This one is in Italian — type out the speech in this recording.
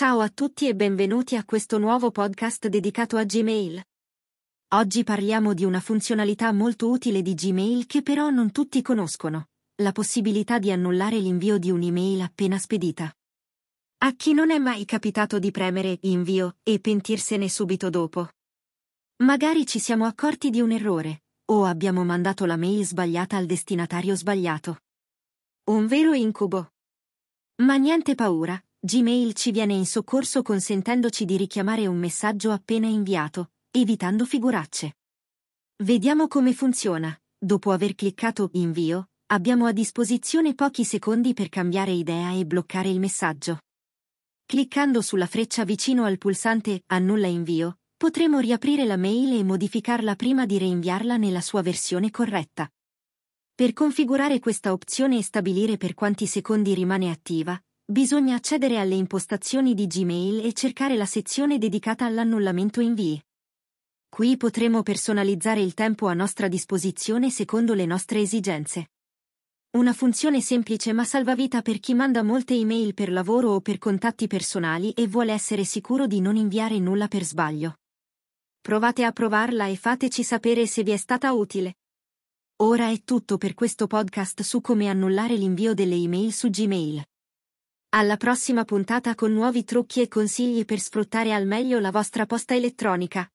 Ciao a tutti e benvenuti a questo nuovo podcast dedicato a Gmail. Oggi parliamo di una funzionalità molto utile di Gmail che però non tutti conoscono, la possibilità di annullare l'invio di un'email appena spedita. A chi non è mai capitato di premere invio e pentirsene subito dopo? Magari ci siamo accorti di un errore, o abbiamo mandato la mail sbagliata al destinatario sbagliato. Un vero incubo. Ma niente paura, Gmail ci viene in soccorso consentendoci di richiamare un messaggio appena inviato, evitando figuracce. Vediamo come funziona. Dopo aver cliccato Invio, abbiamo a disposizione pochi secondi per cambiare idea e bloccare il messaggio. Cliccando sulla freccia vicino al pulsante Annulla invio, potremo riaprire la mail e modificarla prima di reinviarla nella sua versione corretta. Per configurare questa opzione e stabilire per quanti secondi rimane attiva, Bisogna accedere alle impostazioni di Gmail e cercare la sezione dedicata all'annullamento invii. Qui potremo personalizzare il tempo a nostra disposizione secondo le nostre esigenze. Una funzione semplice ma salvavita per chi manda molte email per lavoro o per contatti personali e vuole essere sicuro di non inviare nulla per sbaglio. Provate a provarla e fateci sapere se vi è stata utile. Ora è tutto per questo podcast su come annullare l'invio delle email su Gmail. Alla prossima puntata con nuovi trucchi e consigli per sfruttare al meglio la vostra posta elettronica.